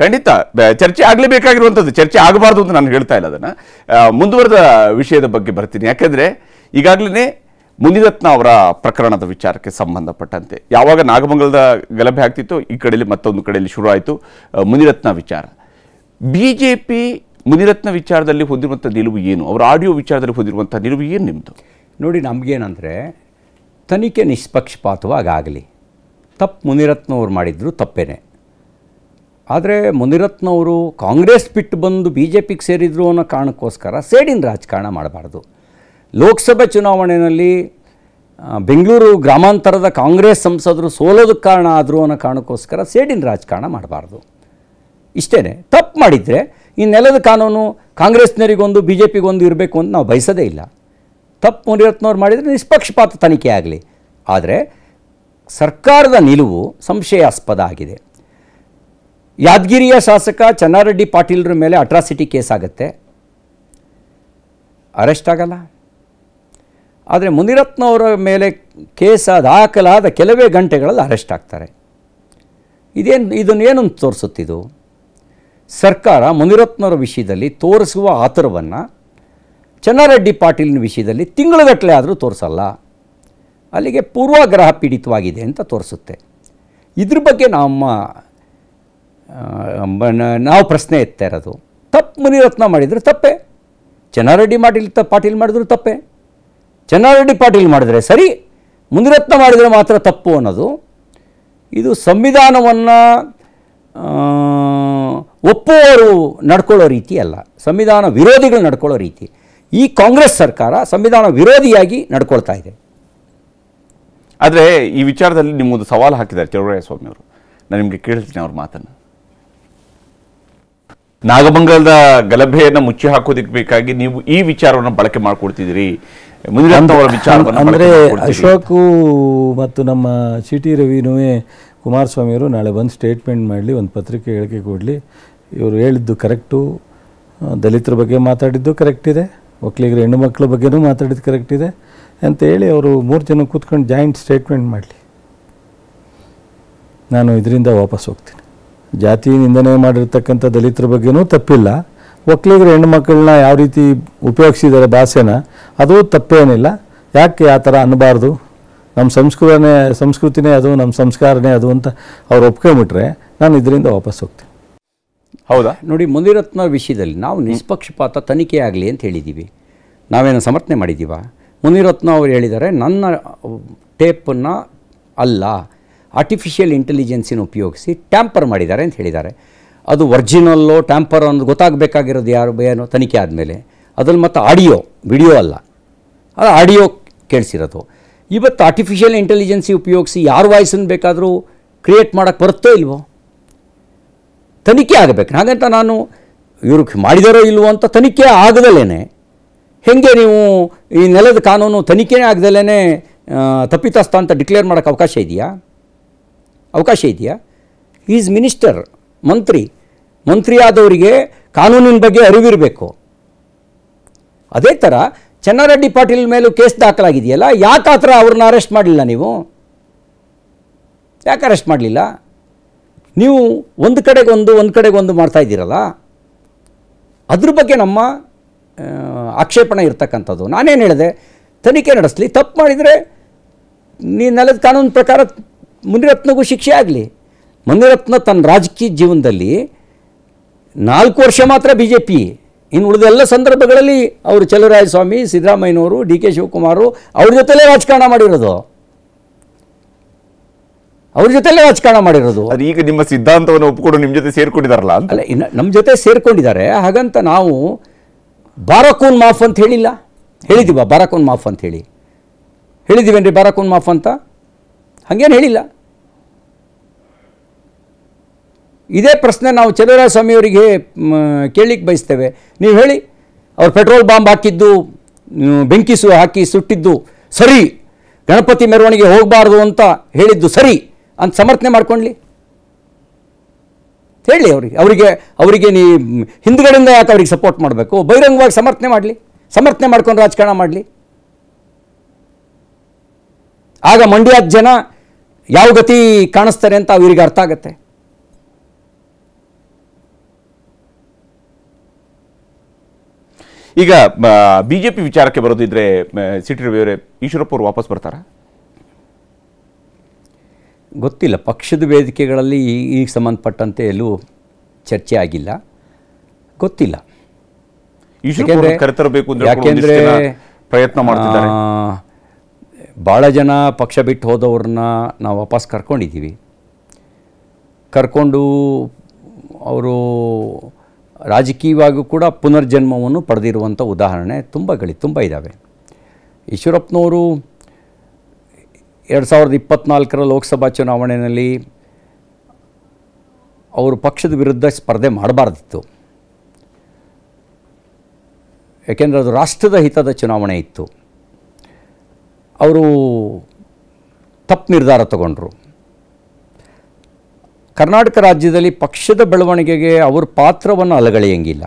ಖಂಡಿತ ಚರ್ಚೆ ಆಗಲೇಬೇಕಾಗಿರುವಂಥದ್ದು ಚರ್ಚೆ ಆಗಬಾರ್ದು ಅಂತ ನಾನು ಹೇಳ್ತಾ ಇಲ್ಲ ಅದನ್ನು ಮುಂದುವರೆದ ವಿಷಯದ ಬಗ್ಗೆ ಬರ್ತೀನಿ ಯಾಕೆಂದರೆ ಈಗಾಗಲೇ ಮುನಿರತ್ನ ಅವರ ಪ್ರಕರಣದ ವಿಚಾರಕ್ಕೆ ಸಂಬಂಧಪಟ್ಟಂತೆ ಯಾವಾಗ ನಾಗಮಂಗಲದ ಗಲಭೆ ಆಗ್ತಿತ್ತು ಈ ಕಡೆಯಲ್ಲಿ ಮತ್ತೊಂದು ಕಡೆಯಲ್ಲಿ ಶುರುವಾಯಿತು ಮುನಿರತ್ನ ವಿಚಾರ ಬಿ ಜೆ ಪಿ ಮುನಿರತ್ನ ವಿಚಾರದಲ್ಲಿ ಹೊಂದಿರುವಂಥ ನಿಲುವು ಏನು ಅವರ ಆಡಿಯೋ ವಿಚಾರದಲ್ಲಿ ಹೊಂದಿರುವಂಥ ನಿಲುವು ಏನು ನಿಮ್ಮದು ನೋಡಿ ನಮಗೇನಂದರೆ ತನಿಖೆ ಆಗಲಿ ತಪ್ಪು ಮುನಿರತ್ನ ಅವ್ರು ಮಾಡಿದ್ರು ತಪ್ಪೇನೆ ಆದರೆ ಮುನಿರತ್ನವರು ಕಾಂಗ್ರೆಸ್ ಬಿಟ್ಟು ಬಂದು ಬಿ ಜೆ ಪಿಗೆ ಸೇರಿದ್ರು ಅನ್ನೋ ಕಾರಣಕ್ಕೋಸ್ಕರ ಸೇಡಿನ ರಾಜಕಾರಣ ಮಾಡಬಾರ್ದು ಲೋಕಸಭೆ ಚುನಾವಣೆಯಲ್ಲಿ ಬೆಂಗಳೂರು ಗ್ರಾಮಾಂತರದ ಕಾಂಗ್ರೆಸ್ ಸಂಸದರು ಸೋಲೋದಕ್ಕೆ ಕಾರಣ ಆದರು ಅನ್ನೋ ಕಾರಣಕ್ಕೋಸ್ಕರ ಸೇಡಿನ ರಾಜಕಾರಣ ಮಾಡಬಾರ್ದು ಇಷ್ಟೇ ತಪ್ಪು ಮಾಡಿದರೆ ಈ ನೆಲದ ಕಾನೂನು ಕಾಂಗ್ರೆಸ್ನರಿಗೊಂದು ಬಿ ಜೆ ಪಿಗೊಂದು ಇರಬೇಕು ಅಂತ ನಾವು ಬಯಸೋದೇ ಇಲ್ಲ ತಪ್ಪು ಮುನಿರತ್ನವ್ರು ಮಾಡಿದರೆ ನಿಷ್ಪಕ್ಷಪಾತ ತನಿಖೆ ಆಗಲಿ ಆದರೆ ಸರ್ಕಾರದ ನಿಲುವು ಸಂಶಯಾಸ್ಪದ ಆಗಿದೆ ಯಾದಗಿರಿಯ ಶಾಸಕ ಚನ್ನಾರೆಡ್ಡಿ ಪಾಟೀಲ್ರ ಮೇಲೆ ಅಟ್ರಾಸಿಟಿ ಕೇಸ್ ಆಗುತ್ತೆ ಅರೆಸ್ಟ್ ಆಗಲ್ಲ ಆದರೆ ಮುನಿರತ್ನವರ ಮೇಲೆ ಕೇಸ್ ದಾಖಲಾದ ಹಾಕಲಾದ ಕೆಲವೇ ಗಂಟೆಗಳಲ್ಲಿ ಅರೆಸ್ಟ್ ಆಗ್ತಾರೆ ಇದೇನು ಇದನ್ನೇನು ತೋರಿಸುತ್ತಿದ್ದು ಸರ್ಕಾರ ಮುನಿರತ್ನವರ ವಿಷಯದಲ್ಲಿ ತೋರಿಸುವ ಆತರವನ್ನು ಚನ್ನಾರೆಡ್ಡಿ ಪಾಟೀಲ್ನ ವಿಷಯದಲ್ಲಿ ತಿಂಗಳುಗಟ್ಟಲೆ ಆದರೂ ತೋರಿಸಲ್ಲ ಅಲ್ಲಿಗೆ ಪೂರ್ವಾಗ್ರಹ ಪೀಡಿತವಾಗಿದೆ ಅಂತ ತೋರಿಸುತ್ತೆ ಇದ್ರ ಬಗ್ಗೆ ನಮ್ಮ ನಾವು ಪ್ರಶ್ನೆ ಎತ್ತಾ ಇರೋದು ತಪ್ಪು ಮುನಿರತ್ನ ಮಾಡಿದರೆ ತಪ್ಪೆ ಚೆನ್ನಾರೆಡ್ಡಿ ಮಾಡಿಲ್ ತ ಪಾಟೀಲ್ ಮಾಡಿದ್ರು ತಪ್ಪೆ ಚೆನ್ನಾರೆಡ್ಡಿ ಪಾಟೀಲ್ ಮಾಡಿದರೆ ಸರಿ ಮುನಿರತ್ನ ಮಾಡಿದರೆ ಮಾತ್ರ ತಪ್ಪು ಅನ್ನೋದು ಇದು ಸಂವಿಧಾನವನ್ನು ಒಪ್ಪುವವರು ನಡ್ಕೊಳ್ಳೋ ರೀತಿ ಅಲ್ಲ ಸಂವಿಧಾನ ವಿರೋಧಿಗಳು ನಡ್ಕೊಳ್ಳೋ ರೀತಿ ಈ ಕಾಂಗ್ರೆಸ್ ಸರ್ಕಾರ ಸಂವಿಧಾನ ವಿರೋಧಿಯಾಗಿ ನಡ್ಕೊಳ್ತಾ ಇದೆ ಆದರೆ ಈ ವಿಚಾರದಲ್ಲಿ ನಿಮ್ಮೊಂದು ಸವಾಲು ಹಾಕಿದ್ದಾರೆ ಚೌಡರಾಯ ಸ್ವಾಮಿಯವರು ನಾನು ನಿಮಗೆ ಕೇಳ್ತೀನಿ ಅವ್ರ ಮಾತನ್ನು ನಾಗಮಂಗಲದ ಗಲಭೆಯನ್ನು ಮುಚ್ಚಿ ಹಾಕೋದಕ್ಕೆ ಬೇಕಾಗಿ ನೀವು ಈ ವಿಚಾರವನ್ನು ಬಳಕೆ ವಿಚಾರ ಅಂದರೆ ಅಶೋಕು ಮತ್ತು ನಮ್ಮ ಸಿ ಟಿ ರವಿನೂ ಕುಮಾರಸ್ವಾಮಿಯವರು ನಾಳೆ ಬಂದು ಸ್ಟೇಟ್ಮೆಂಟ್ ಮಾಡಲಿ ಒಂದು ಪತ್ರಿಕೆ ಹೇಳಿಕೆ ಕೊಡಲಿ ಇವರು ಹೇಳಿದ್ದು ಕರೆಕ್ಟು ದಲಿತರ ಬಗ್ಗೆ ಮಾತಾಡಿದ್ದು ಕರೆಕ್ಟ್ ಇದೆ ಒಕ್ಕಲಿಗರ ಹೆಣ್ಣು ಮಕ್ಕಳ ಬಗ್ಗೆನೂ ಮಾತಾಡಿದ್ದು ಕರೆಕ್ಟ್ ಇದೆ ಅಂತೇಳಿ ಅವರು ಮೂರು ಜನ ಕೂತ್ಕೊಂಡು ಜಾಯಿಂಟ್ ಸ್ಟೇಟ್ಮೆಂಟ್ ಮಾಡಲಿ ನಾನು ಇದರಿಂದ ವಾಪಸ್ ಹೋಗ್ತೀನಿ ಜಾತಿ ನಿಂದನೆ ಮಾಡಿರ್ತಕ್ಕಂಥ ದಲಿತರ ಬಗ್ಗೆನೂ ತಪ್ಪಿಲ್ಲ ಒಕ್ಕಲಿಗರ ಹೆಣ್ಣುಮಕ್ಕಳನ್ನ ಯಾವ ರೀತಿ ಉಪಯೋಗಿಸಿದ್ದಾರೆ ಭಾಷೆನ ಅದು ತಪ್ಪೇನಿಲ್ಲ ಯಾಕೆ ಆ ಥರ ಅನ್ನಬಾರ್ದು ನಮ್ಮ ಸಂಸ್ಕೃತನೇ ಸಂಸ್ಕೃತಿನೇ ಅದು ನಮ್ಮ ಸಂಸ್ಕಾರನೇ ಅದು ಅಂತ ಅವ್ರು ಒಪ್ಕೊಂಬಿಟ್ರೆ ನಾನು ಇದರಿಂದ ವಾಪಸ್ ಹೋಗ್ತೀನಿ ಹೌದಾ ನೋಡಿ ಮುನಿರತ್ನ ವಿಷಯದಲ್ಲಿ ನಾವು ನಿಷ್ಪಕ್ಷಪಾತ ತನಿಖೆ ಆಗಲಿ ಅಂತ ಹೇಳಿದ್ದೀವಿ ನಾವೇನು ಸಮರ್ಥನೆ ಮಾಡಿದ್ದೀವ ಮುನಿರತ್ನ ಅವರು ಹೇಳಿದ್ದಾರೆ ನನ್ನ ಟೇಪನ್ನು ಅಲ್ಲ ಆರ್ಟಿಫಿಷಿಯಲ್ ಇಂಟೆಲಿಜೆನ್ಸಿನ ಉಪಯೋಗಿಸಿ ಟ್ಯಾಂಪರ್ ಮಾಡಿದ್ದಾರೆ ಅಂತ ಹೇಳಿದ್ದಾರೆ ಅದು ಒರ್ಜಿನಲ್ಲೋ ಟ್ಯಾಂಪರ್ ಅನ್ನೋದು ಗೊತ್ತಾಗಬೇಕಾಗಿರೋದು ಯಾರು ಏನೋ ತನಿಖೆ ಆದಮೇಲೆ ಅದ್ರಲ್ಲಿ ಮತ್ತು ಆಡಿಯೋ ವಿಡಿಯೋ ಅಲ್ಲ ಅದು ಆಡಿಯೋ ಕೇಳಿಸಿರೋದು ಇವತ್ತು ಆರ್ಟಿಫಿಷಿಯಲ್ ಇಂಟೆಲಿಜೆನ್ಸಿ ಉಪಯೋಗಿಸಿ ಯಾರು ವಾಯ್ಸನ್ನು ಬೇಕಾದರೂ ಕ್ರಿಯೇಟ್ ಮಾಡೋಕ್ಕೆ ಬರುತ್ತೋ ಇಲ್ವೋ ತನಿಖೆ ಆಗಬೇಕು ಹಾಗಂತ ನಾನು ಇವರು ಮಾಡಿದಾರೋ ಇಲ್ವೋ ಅಂತ ತನಿಖೆ ಆಗದಲ್ಲೇ ಹೇಗೆ ನೀವು ಈ ನೆಲದ ಕಾನೂನು ತನಿಖೆನೇ ಆಗದಲ್ಲೇ ತಪ್ಪಿತಸ್ಥ ಅಂತ ಡಿಕ್ಲೇರ್ ಮಾಡೋಕ್ಕೆ ಅವಕಾಶ ಇದೆಯಾ ಅವಕಾಶ ಇದೆಯಾ ಈಸ್ ಮಿನಿಸ್ಟರ್ ಮಂತ್ರಿ ಆದವರಿಗೆ ಕಾನೂನಿನ ಬಗ್ಗೆ ಅರಿವಿರಬೇಕು ಅದೇ ಥರ ಚನ್ನಾರೆಡ್ಡಿ ಪಾಟೀಲ್ ಮೇಲೂ ಕೇಸ್ ದಾಖಲಾಗಿದೆಯಲ್ಲ ಯಾಕೆ ಆ ಥರ ಅವ್ರನ್ನ ಅರೆಸ್ಟ್ ಮಾಡಲಿಲ್ಲ ನೀವು ಯಾಕೆ ಅರೆಸ್ಟ್ ಮಾಡಲಿಲ್ಲ ನೀವು ಒಂದು ಕಡೆಗೊಂದು ಒಂದು ಕಡೆಗೊಂದು ಮಾಡ್ತಾ ಇದ್ದೀರಲ್ಲ ಅದ್ರ ಬಗ್ಗೆ ನಮ್ಮ ಆಕ್ಷೇಪಣೆ ಇರ್ತಕ್ಕಂಥದ್ದು ನಾನೇನು ಹೇಳಿದೆ ತನಿಖೆ ನಡೆಸಲಿ ತಪ್ಪು ಮಾಡಿದರೆ ನೀನು ನೆಲದ ಕಾನೂನು ಪ್ರಕಾರ ಮುನಿರತ್ನಗೂ ಶಿಕ್ಷೆ ಆಗಲಿ ಮುನಿರತ್ನ ತನ್ನ ರಾಜಕೀಯ ಜೀವನದಲ್ಲಿ ನಾಲ್ಕು ವರ್ಷ ಮಾತ್ರ ಬಿ ಜೆ ಪಿ ಇನ್ನು ಉಳಿದೆಲ್ಲ ಸಂದರ್ಭಗಳಲ್ಲಿ ಅವರು ಚಲುರಾಯಸ್ವಾಮಿ ಸಿದ್ದರಾಮಯ್ಯನವರು ಡಿ ಕೆ ಶಿವಕುಮಾರು ಅವ್ರ ಜೊತೆಲೇ ರಾಜಕಾರಣ ಮಾಡಿರೋದು ಅವ್ರ ಜೊತೆಲೇ ರಾಜಕಾರಣ ಮಾಡಿರೋದು ಅದು ಈಗ ನಿಮ್ಮ ಸಿದ್ಧಾಂತವನ್ನು ಒಪ್ಪಿಕೊಂಡು ನಿಮ್ಮ ಜೊತೆ ಸೇರ್ಕೊಂಡಿದ್ದಾರಲ್ಲ ಅಲ್ಲ ಇನ್ನು ನಮ್ಮ ಜೊತೆ ಸೇರ್ಕೊಂಡಿದ್ದಾರೆ ಹಾಗಂತ ನಾವು ಬಾರಕೂನ್ ಮಾಫ್ ಅಂತ ಹೇಳಿಲ್ಲ ಹೇಳಿದ್ದೀವ ಬಾರಾಕೋನ್ ಮಾಫ್ ಅಂತ ಹೇಳಿ ಹೇಳಿದ್ದೀವೇನ್ರಿ ಬಾರಾಕೋನ್ ಮಾಫ್ ಅಂತ ಹಾಗೇನು ಹೇಳಿಲ್ಲ ಇದೇ ಪ್ರಶ್ನೆ ನಾವು ಚಲುವರಾಯ ಸ್ವಾಮಿಯವರಿಗೆ ಕೇಳಲಿಕ್ಕೆ ಬಯಸ್ತೇವೆ ನೀವು ಹೇಳಿ ಅವರು ಪೆಟ್ರೋಲ್ ಬಾಂಬ್ ಹಾಕಿದ್ದು ಬೆಂಕಿ ಸು ಹಾಕಿ ಸುಟ್ಟಿದ್ದು ಸರಿ ಗಣಪತಿ ಮೆರವಣಿಗೆ ಹೋಗಬಾರ್ದು ಅಂತ ಹೇಳಿದ್ದು ಸರಿ ಅಂತ ಸಮರ್ಥನೆ ಮಾಡ್ಕೊಳ್ಳಿ ಹೇಳಿ ಅವ್ರಿಗೆ ಅವರಿಗೆ ಅವರಿಗೆ ನೀ ಹಿಂದ್ಗಡೆಯಿಂದ ಯಾಕೆ ಅವ್ರಿಗೆ ಸಪೋರ್ಟ್ ಮಾಡಬೇಕು ಬಹಿರಂಗವಾಗಿ ಸಮರ್ಥನೆ ಮಾಡಲಿ ಸಮರ್ಥನೆ ಮಾಡ್ಕೊಂಡು ರಾಜಕಾರಣ ಮಾಡಲಿ ಆಗ ಮಂಡ್ಯದ ಜನ ಯಾವ ಗತಿ ಕಾಣಿಸ್ತಾರೆ ಅಂತ ಅವರಿಗೆ ಅರ್ಥ ಆಗುತ್ತೆ ಈಗ ಬಿಜೆಪಿ ವಿಚಾರಕ್ಕೆ ಬರೋದಿದ್ರೆ ಸಿಟಿ ಅವರೇ ಈಶ್ವರಪ್ಪ ಅವರು ವಾಪಸ್ ಬರ್ತಾರಾ ಗೊತ್ತಿಲ್ಲ ಪಕ್ಷದ ವೇದಿಕೆಗಳಲ್ಲಿ ಈಗ ಸಂಬಂಧಪಟ್ಟಂತೆ ಎಲ್ಲೂ ಚರ್ಚೆ ಆಗಿಲ್ಲ ಗೊತ್ತಿಲ್ಲ ಕರೆತರಬೇಕು ಯಾಕೆಂದರೆ ಪ್ರಯತ್ನ ಮಾಡ್ತಿದ್ದಾರೆ ಭಾಳ ಜನ ಪಕ್ಷ ಬಿಟ್ಟು ಹೋದವ್ರನ್ನ ನಾವು ವಾಪಸ್ ಕರ್ಕೊಂಡಿದ್ದೀವಿ ಕರ್ಕೊಂಡು ಅವರು ರಾಜಕೀಯವಾಗಿಯೂ ಕೂಡ ಪುನರ್ಜನ್ಮವನ್ನು ಪಡೆದಿರುವಂಥ ಉದಾಹರಣೆ ತುಂಬ ಗಳಿ ತುಂಬ ಇದ್ದಾವೆ ಈಶ್ವರಪ್ಪನವರು ಎರಡು ಸಾವಿರದ ಇಪ್ಪತ್ತ್ನಾಲ್ಕರ ಲೋಕಸಭಾ ಚುನಾವಣೆಯಲ್ಲಿ ಅವರು ಪಕ್ಷದ ವಿರುದ್ಧ ಸ್ಪರ್ಧೆ ಮಾಡಬಾರ್ದಿತ್ತು ಯಾಕೆಂದರೆ ಅದು ರಾಷ್ಟ್ರದ ಹಿತದ ಚುನಾವಣೆ ಇತ್ತು ಅವರು ತಪ್ಪು ನಿರ್ಧಾರ ತಗೊಂಡ್ರು ಕರ್ನಾಟಕ ರಾಜ್ಯದಲ್ಲಿ ಪಕ್ಷದ ಬೆಳವಣಿಗೆಗೆ ಅವ್ರ ಪಾತ್ರವನ್ನು ಅಲಗಳೆಯಂಗಿಲ್ಲ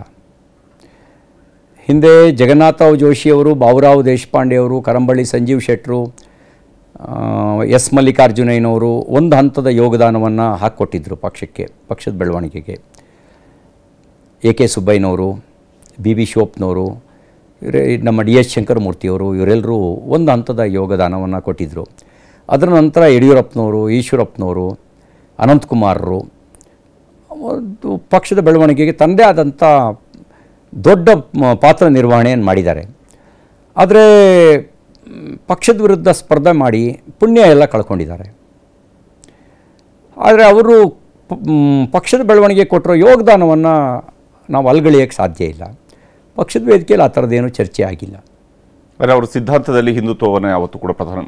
ಹಿಂದೆ ಜಗನ್ನಾಥರಾವ್ ಜೋಶಿಯವರು ಬಾಬುರಾವ್ ದೇಶಪಾಂಡೆಯವರು ಕರಂಬಳ್ಳಿ ಸಂಜೀವ್ ಶೆಟ್ಟರು ಎಸ್ ಮಲ್ಲಿಕಾರ್ಜುನಯ್ಯನವರು ಒಂದು ಹಂತದ ಯೋಗದಾನವನ್ನು ಹಾಕ್ಕೊಟ್ಟಿದ್ದರು ಪಕ್ಷಕ್ಕೆ ಪಕ್ಷದ ಬೆಳವಣಿಗೆಗೆ ಎ ಕೆ ಸುಬ್ಬಯ್ಯನವರು ಬಿ ಬಿ ಶೋಪ್ನವರು ಇವರೇ ನಮ್ಮ ಡಿ ಎಸ್ ಶಂಕರಮೂರ್ತಿಯವರು ಇವರೆಲ್ಲರೂ ಒಂದು ಹಂತದ ಯೋಗದಾನವನ್ನು ಕೊಟ್ಟಿದ್ದರು ಅದರ ನಂತರ ಯಡಿಯೂರಪ್ಪನವರು ಈಶ್ವರಪ್ಪನವರು ಅನಂತಕುಮಾರರು ಒಂದು ಪಕ್ಷದ ಬೆಳವಣಿಗೆಗೆ ತಂದೆ ಆದಂಥ ದೊಡ್ಡ ಪಾತ್ರ ನಿರ್ವಹಣೆಯನ್ನು ಮಾಡಿದ್ದಾರೆ ಆದರೆ ಪಕ್ಷದ ವಿರುದ್ಧ ಸ್ಪರ್ಧೆ ಮಾಡಿ ಪುಣ್ಯ ಎಲ್ಲ ಕಳ್ಕೊಂಡಿದ್ದಾರೆ ಆದರೆ ಅವರು ಪಕ್ಷದ ಬೆಳವಣಿಗೆ ಕೊಟ್ಟಿರೋ ಯೋಗದಾನವನ್ನು ನಾವು ಅಲ್ಗಳಿಯೋಕ್ಕೆ ಸಾಧ್ಯ ಇಲ್ಲ ಪಕ್ಷದ ವೇದಿಕೆಯಲ್ಲಿ ಆ ಥರದ್ದೇನೂ ಚರ್ಚೆ ಆಗಿಲ್ಲ ಅಂದರೆ ಅವರ ಸಿದ್ಧಾಂತದಲ್ಲಿ ಹಿಂದುತ್ವವನ್ನು ಯಾವತ್ತೂ ಕೂಡ ಪ್ರಧಾನ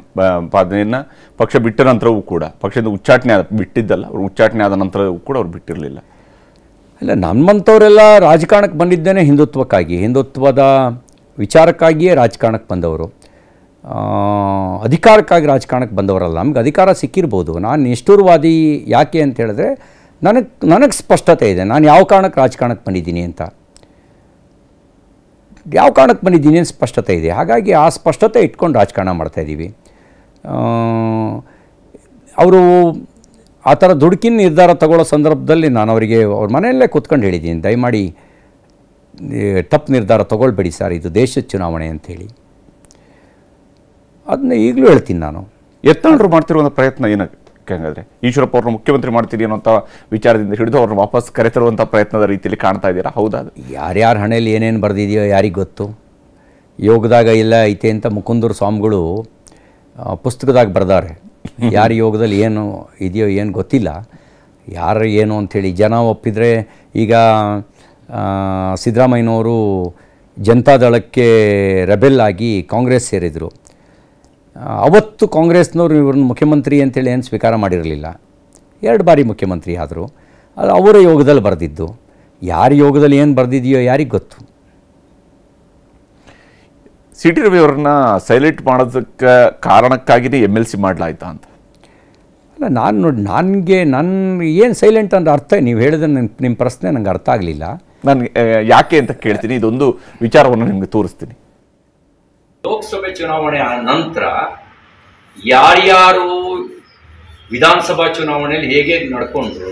ಪಾದನೆಯನ್ನು ಪಕ್ಷ ಬಿಟ್ಟ ನಂತರವೂ ಕೂಡ ಪಕ್ಷದ ಉಚ್ಚಾಟನೆ ಬಿಟ್ಟಿದ್ದಲ್ಲ ಅವರು ಉಚ್ಚಾಟನೆ ಆದ ನಂತರವೂ ಕೂಡ ಅವ್ರು ಬಿಟ್ಟಿರಲಿಲ್ಲ ಇಲ್ಲ ನಮ್ಮಂಥವರೆಲ್ಲ ರಾಜಕಾರಣಕ್ಕೆ ಬಂದಿದ್ದೇನೆ ಹಿಂದುತ್ವಕ್ಕಾಗಿ ಹಿಂದುತ್ವದ ವಿಚಾರಕ್ಕಾಗಿಯೇ ರಾಜಕಾರಣಕ್ಕೆ ಬಂದವರು ಅಧಿಕಾರಕ್ಕಾಗಿ ರಾಜಕಾರಣಕ್ಕೆ ಬಂದವರಲ್ಲ ನಮ್ಗೆ ಅಧಿಕಾರ ಸಿಕ್ಕಿರ್ಬೋದು ನಾನು ನಿಷ್ಠೂರ್ವಾದಿ ಯಾಕೆ ಅಂತ ಹೇಳಿದ್ರೆ ನನಗೆ ನನಗೆ ಸ್ಪಷ್ಟತೆ ಇದೆ ನಾನು ಯಾವ ಕಾರಣಕ್ಕೆ ರಾಜಕಾರಣಕ್ಕೆ ಬಂದಿದ್ದೀನಿ ಅಂತ ಯಾವ ಕಾರಣಕ್ಕೆ ಬಂದಿದ್ದೀನಿ ಏನು ಸ್ಪಷ್ಟತೆ ಇದೆ ಹಾಗಾಗಿ ಆ ಸ್ಪಷ್ಟತೆ ಇಟ್ಕೊಂಡು ರಾಜಕಾರಣ ಮಾಡ್ತಾಯಿದ್ದೀವಿ ಅವರು ಆ ಥರ ದುಡುಕಿನ ನಿರ್ಧಾರ ತಗೊಳ್ಳೋ ಸಂದರ್ಭದಲ್ಲಿ ನಾನು ಅವರಿಗೆ ಅವ್ರ ಮನೆಯಲ್ಲೇ ಕೂತ್ಕೊಂಡು ಹೇಳಿದ್ದೀನಿ ದಯಮಾಡಿ ತಪ್ಪು ನಿರ್ಧಾರ ತೊಗೊಳ್ಬೇಡಿ ಸರ್ ಇದು ದೇಶದ ಚುನಾವಣೆ ಅಂಥೇಳಿ ಅದನ್ನ ಈಗಲೂ ಹೇಳ್ತೀನಿ ನಾನು ಯತ್ನಾಳರು ಮಾಡ್ತಿರುವಂಥ ಪ್ರಯತ್ನ ಏನಾಗ ಹಂಗಾದ್ರೆ ಈಶ್ವರಪ್ಪ ಅವ್ರನ್ನ ಮುಖ್ಯಮಂತ್ರಿ ಮಾಡ್ತೀರಿ ಅನ್ನೋಂಥ ವಿಚಾರದಿಂದ ಹಿಡಿದು ಅವ್ರನ್ನ ವಾಪಸ್ ಕರೆತರುವಂಥ ಪ್ರಯತ್ನದ ರೀತಿಯಲ್ಲಿ ಕಾಣ್ತಾ ಇದ್ದೀರಾ ಹೌದಾ ಯಾರ್ಯಾರ ಹಣೆಯಲ್ಲಿ ಏನೇನು ಬರೆದಿದೆಯೋ ಯಾರಿಗೆ ಗೊತ್ತು ಯೋಗದಾಗ ಇಲ್ಲ ಐತೆ ಅಂತ ಮುಕುಂದೂರು ಸ್ವಾಮಿಗಳು ಪುಸ್ತಕದಾಗ ಬರೆದಾರೆ ಯಾರು ಯೋಗದಲ್ಲಿ ಏನು ಇದೆಯೋ ಏನು ಗೊತ್ತಿಲ್ಲ ಯಾರು ಏನು ಅಂಥೇಳಿ ಜನ ಒಪ್ಪಿದರೆ ಈಗ ಸಿದ್ದರಾಮಯ್ಯನವರು ಜನತಾದಳಕ್ಕೆ ರೆಬೆಲ್ ಆಗಿ ಕಾಂಗ್ರೆಸ್ ಸೇರಿದರು ಅವತ್ತು ಕಾಂಗ್ರೆಸ್ನವರು ಇವ್ರನ್ನ ಮುಖ್ಯಮಂತ್ರಿ ಅಂತೇಳಿ ಏನು ಸ್ವೀಕಾರ ಮಾಡಿರಲಿಲ್ಲ ಎರಡು ಬಾರಿ ಮುಖ್ಯಮಂತ್ರಿ ಆದರು ಅದು ಅವರ ಯೋಗದಲ್ಲಿ ಬರೆದಿದ್ದು ಯಾರ ಯೋಗದಲ್ಲಿ ಏನು ಬರೆದಿದೆಯೋ ಯಾರಿಗೆ ಗೊತ್ತು ಸಿ ಟಿ ರವಿ ಅವ್ರನ್ನ ಸೈಲೆಂಟ್ ಮಾಡೋದಕ್ಕೆ ಕಾರಣಕ್ಕಾಗಿಯೇ ಎಮ್ ಎಲ್ ಸಿ ಮಾಡಲಾಯ್ತಾ ಅಂತ ಅಲ್ಲ ನಾನು ನೋಡಿ ನನಗೆ ನನ್ನ ಏನು ಸೈಲೆಂಟ್ ಅಂದ್ರೆ ಅರ್ಥ ನೀವು ಹೇಳಿದ ನನ್ನ ನಿಮ್ಮ ಪ್ರಶ್ನೆ ನನಗೆ ಅರ್ಥ ಆಗಲಿಲ್ಲ ನಾನು ಯಾಕೆ ಅಂತ ಕೇಳ್ತೀನಿ ಇದೊಂದು ವಿಚಾರವನ್ನು ನಿಮಗೆ ತೋರಿಸ್ತೀನಿ ಲೋಕಸಭೆ ಚುನಾವಣೆ ಆದ ನಂತರ ಯಾರ್ಯಾರು ವಿಧಾನಸಭಾ ಚುನಾವಣೆಯಲ್ಲಿ ಹೇಗೆ ನಡ್ಕೊಂಡ್ರು